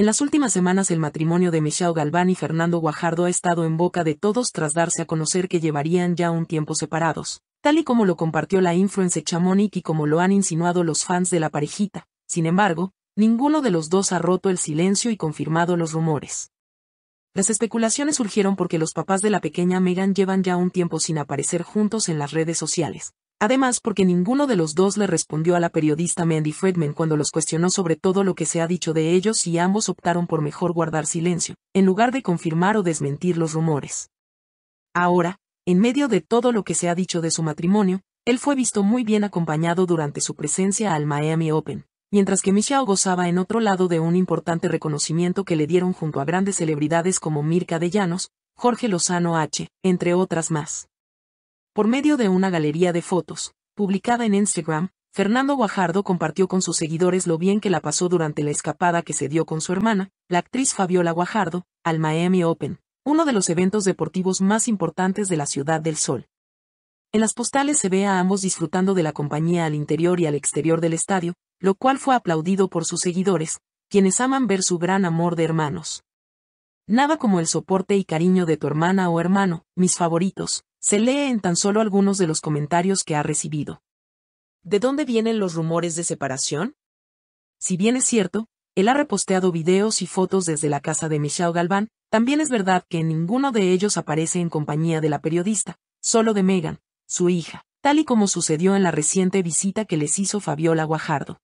En las últimas semanas el matrimonio de Michelle Galván y Fernando Guajardo ha estado en boca de todos tras darse a conocer que llevarían ya un tiempo separados, tal y como lo compartió la influencer Chamonix y como lo han insinuado los fans de la parejita. Sin embargo, ninguno de los dos ha roto el silencio y confirmado los rumores. Las especulaciones surgieron porque los papás de la pequeña Megan llevan ya un tiempo sin aparecer juntos en las redes sociales, Además porque ninguno de los dos le respondió a la periodista Mandy Friedman cuando los cuestionó sobre todo lo que se ha dicho de ellos y ambos optaron por mejor guardar silencio, en lugar de confirmar o desmentir los rumores. Ahora, en medio de todo lo que se ha dicho de su matrimonio, él fue visto muy bien acompañado durante su presencia al Miami Open, mientras que Michelle gozaba en otro lado de un importante reconocimiento que le dieron junto a grandes celebridades como Mirka de Llanos, Jorge Lozano H., entre otras más. Por medio de una galería de fotos, publicada en Instagram, Fernando Guajardo compartió con sus seguidores lo bien que la pasó durante la escapada que se dio con su hermana, la actriz Fabiola Guajardo, al Miami Open, uno de los eventos deportivos más importantes de la Ciudad del Sol. En las postales se ve a ambos disfrutando de la compañía al interior y al exterior del estadio, lo cual fue aplaudido por sus seguidores, quienes aman ver su gran amor de hermanos. Nada como el soporte y cariño de tu hermana o hermano, mis favoritos, se lee en tan solo algunos de los comentarios que ha recibido. ¿De dónde vienen los rumores de separación? Si bien es cierto, él ha reposteado videos y fotos desde la casa de Michelle Galván, también es verdad que ninguno de ellos aparece en compañía de la periodista, solo de Megan, su hija, tal y como sucedió en la reciente visita que les hizo Fabiola Guajardo.